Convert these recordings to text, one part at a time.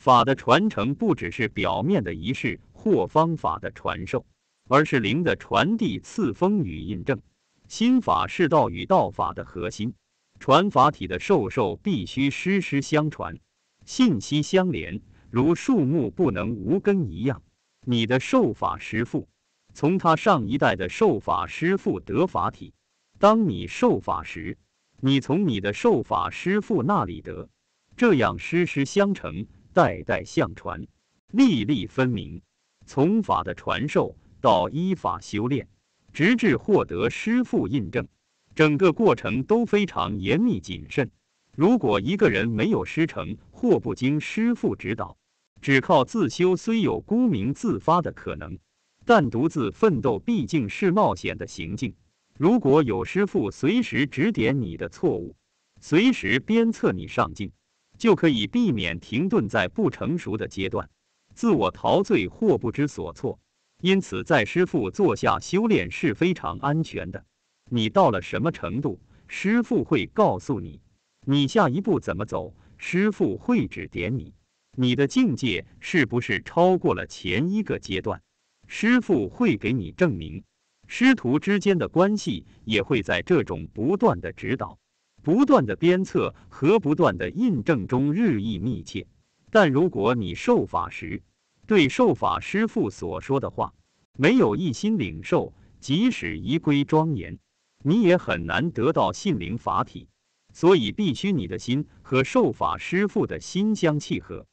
法的传承不只是表面的仪式或方法的传授，而是灵的传递、赐封与印证。心法是道与道法的核心，传法体的授受必须师师相传，信息相连，如树木不能无根一样。你的受法师父从他上一代的受法师父得法体，当你受法时，你从你的受法师父那里得，这样师师相承。代代相传，粒粒分明。从法的传授到依法修炼，直至获得师父印证，整个过程都非常严密谨慎。如果一个人没有师承或不经师父指导，只靠自修，虽有沽名自发的可能，但独自奋斗毕竟是冒险的行径。如果有师父随时指点你的错误，随时鞭策你上进。就可以避免停顿在不成熟的阶段，自我陶醉或不知所措。因此，在师傅坐下修炼是非常安全的。你到了什么程度，师傅会告诉你；你下一步怎么走，师傅会指点你。你的境界是不是超过了前一个阶段，师傅会给你证明。师徒之间的关系也会在这种不断的指导。不断的鞭策和不断的印证中日益密切，但如果你受法时对受法师父所说的话没有一心领受，即使仪规庄严，你也很难得到信灵法体。所以必须你的心和受法师父的心相契合，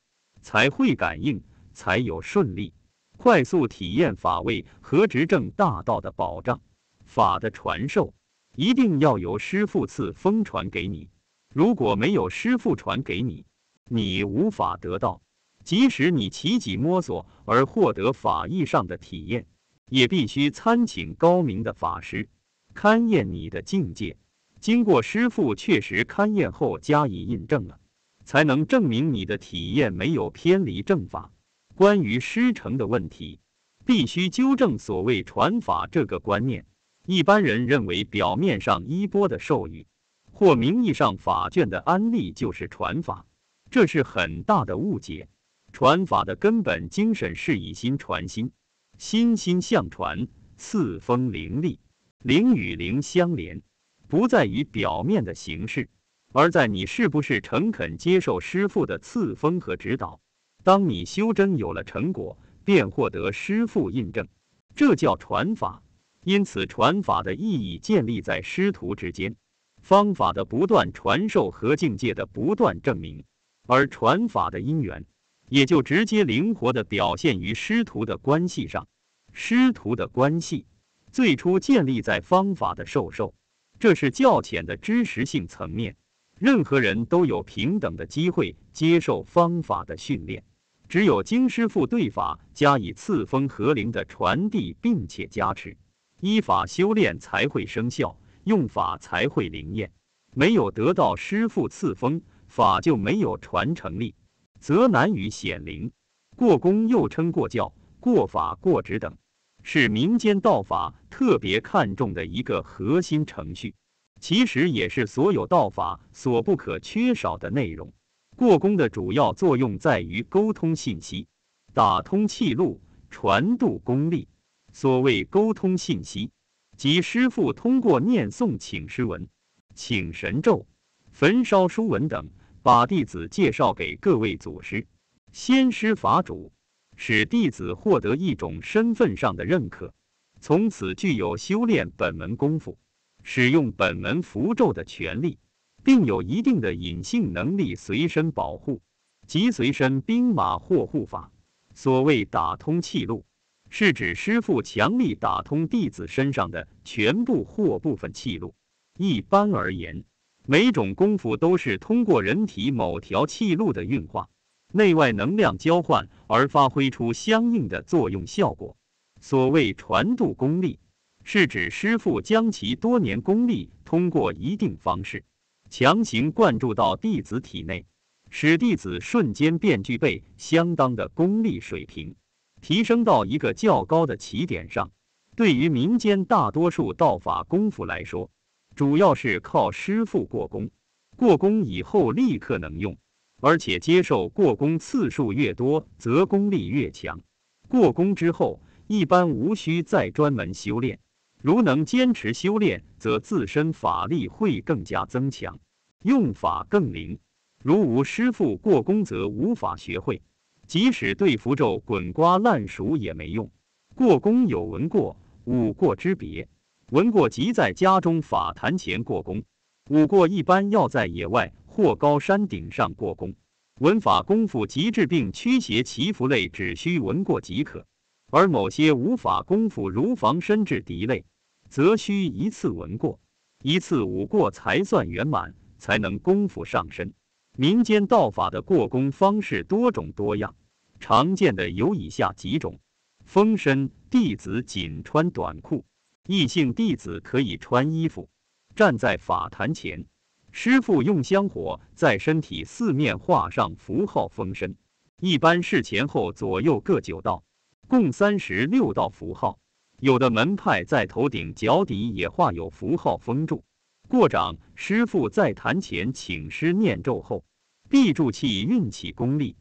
才会感应，才有顺利、快速体验法味和执政大道的保障，法的传授。一定要由师傅赐封传给你。如果没有师傅传给你，你无法得到。即使你起己摸索而获得法义上的体验，也必须参请高明的法师勘验你的境界。经过师傅确实勘验后加以印证了，才能证明你的体验没有偏离正法。关于师承的问题，必须纠正所谓传法这个观念。一般人认为，表面上衣钵的授予，或名义上法卷的安利就是传法，这是很大的误解。传法的根本精神是以心传心，心心相传，赐风灵力，灵与灵相连，不在于表面的形式，而在你是不是诚恳接受师傅的赐封和指导。当你修真有了成果，便获得师傅印证，这叫传法。因此，传法的意义建立在师徒之间，方法的不断传授和境界的不断证明，而传法的因缘也就直接灵活地表现于师徒的关系上。师徒的关系最初建立在方法的授受，这是较浅的知识性层面。任何人都有平等的机会接受方法的训练，只有经师傅对法加以赐封和灵的传递，并且加持。依法修炼才会生效，用法才会灵验。没有得到师父赐封，法就没有传承力，则难于显灵。过功又称过教、过法、过职等，是民间道法特别看重的一个核心程序。其实也是所有道法所不可缺少的内容。过功的主要作用在于沟通信息，打通气路，传度功力。所谓沟通信息，即师傅通过念诵请师文、请神咒、焚烧书文等，把弟子介绍给各位祖师、先师法主，使弟子获得一种身份上的认可，从此具有修炼本门功夫、使用本门符咒的权利，并有一定的隐性能力随身保护，即随身兵马或护法。所谓打通气路。是指师傅强力打通弟子身上的全部或部分气路。一般而言，每种功夫都是通过人体某条气路的运化、内外能量交换而发挥出相应的作用效果。所谓传度功力，是指师傅将其多年功力通过一定方式强行灌注到弟子体内，使弟子瞬间便具备相当的功力水平。提升到一个较高的起点上，对于民间大多数道法功夫来说，主要是靠师傅过功。过功以后立刻能用，而且接受过功次数越多，则功力越强。过功之后，一般无需再专门修炼。如能坚持修炼，则自身法力会更加增强，用法更灵。如无师傅过功，则无法学会。即使对符咒滚瓜烂熟也没用。过功有文过、武过之别。文过即在家中法坛前过功，武过一般要在野外或高山顶上过功。文法功夫及治病、驱邪、祈福类只需闻过即可，而某些无法功夫如防身制敌类，则需一次闻过、一次武过才算圆满，才能功夫上身。民间道法的过功方式多种多样。常见的有以下几种：封身弟子仅穿短裤，异性弟子可以穿衣服。站在法坛前，师傅用香火在身体四面画上符号封身，一般是前后左右各九道，共三十六道符号。有的门派在头顶、脚底也画有符号封住。过掌，师傅在坛前请师念咒后，闭住气，运起功力。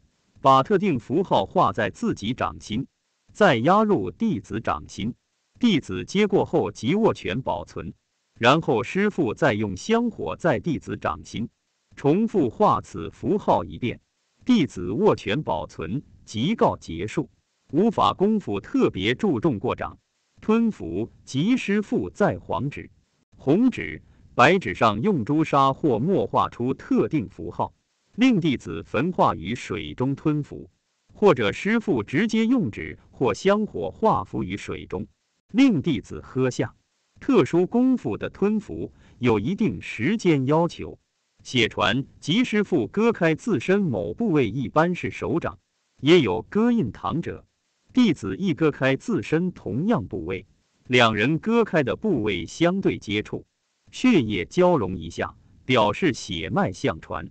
把特定符号画在自己掌心，再压入弟子掌心，弟子接过后即握拳保存，然后师傅再用香火在弟子掌心重复画此符号一遍，弟子握拳保存即告结束。无法功夫特别注重过掌，吞服即师傅在黄纸、红纸、白纸上用朱砂或墨画出特定符号。令弟子焚化于水中吞服，或者师傅直接用纸或香火化服于水中，令弟子喝下。特殊功夫的吞服有一定时间要求。血传即师傅割开自身某部位，一般是手掌，也有割印堂者。弟子亦割开自身同样部位，两人割开的部位相对接触，血液交融一下，表示血脉相传。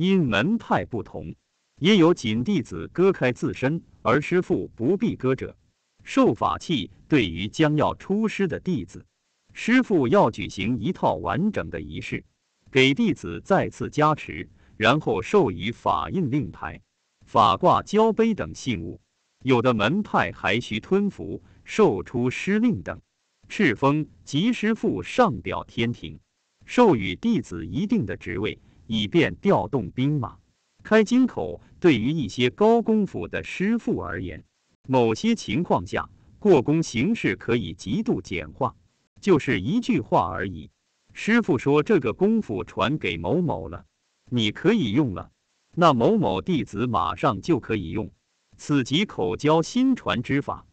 因门派不同，也有仅弟子割开自身而师父不必割者。授法器对于将要出师的弟子，师父要举行一套完整的仪式，给弟子再次加持，然后授予法印、令牌、法挂、交杯等信物。有的门派还需吞服、授出师令等，敕封及师父上表天庭，授予弟子一定的职位。以便调动兵马，开金口。对于一些高功夫的师傅而言，某些情况下过功形式可以极度简化，就是一句话而已。师傅说这个功夫传给某某了，你可以用了。那某某弟子马上就可以用此即口交心传之法。